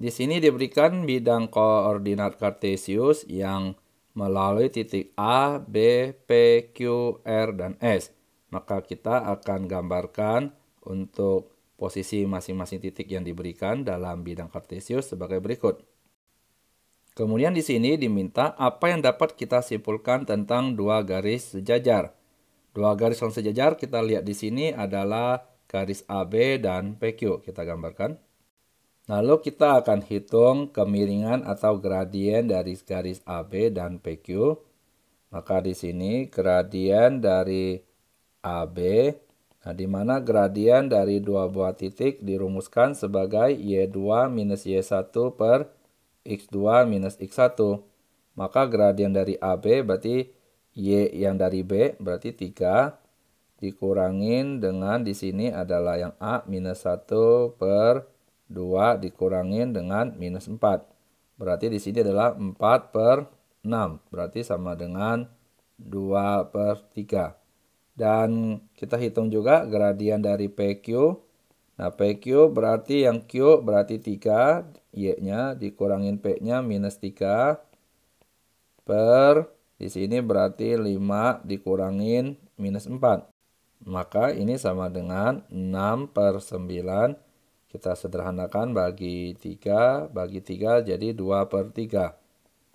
Di sini diberikan bidang koordinat kartesius yang melalui titik A, B, P, Q, R, dan S. Maka kita akan gambarkan untuk posisi masing-masing titik yang diberikan dalam bidang kartesius sebagai berikut. Kemudian di sini diminta apa yang dapat kita simpulkan tentang dua garis sejajar. Dua garis yang sejajar kita lihat di sini adalah garis AB dan PQ. Kita gambarkan. Lalu kita akan hitung kemiringan atau gradien dari garis AB dan PQ. Maka di sini gradien dari AB. Nah, di mana gradien dari dua buah titik dirumuskan sebagai Y2 minus Y1 per X2 minus X1. Maka gradien dari AB berarti Y yang dari B berarti 3 dikurangin dengan di sini adalah yang A minus 1 per 2 dikurangin dengan minus 4. Berarti di sini adalah 4 per 6. Berarti sama dengan 2 per 3. Dan kita hitung juga gradien dari PQ. Nah, PQ berarti yang Q berarti 3. Y-nya dikurangin P-nya minus 3 per di sini berarti 5 dikurangin minus 4. Maka ini sama dengan 6 per 9 kita sederhanakan bagi 3, bagi 3 jadi 2 per 3.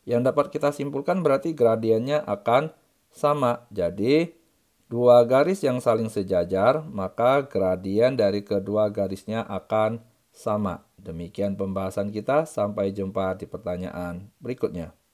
Yang dapat kita simpulkan berarti gradiennya akan sama. Jadi dua garis yang saling sejajar, maka gradien dari kedua garisnya akan sama. Demikian pembahasan kita, sampai jumpa di pertanyaan berikutnya.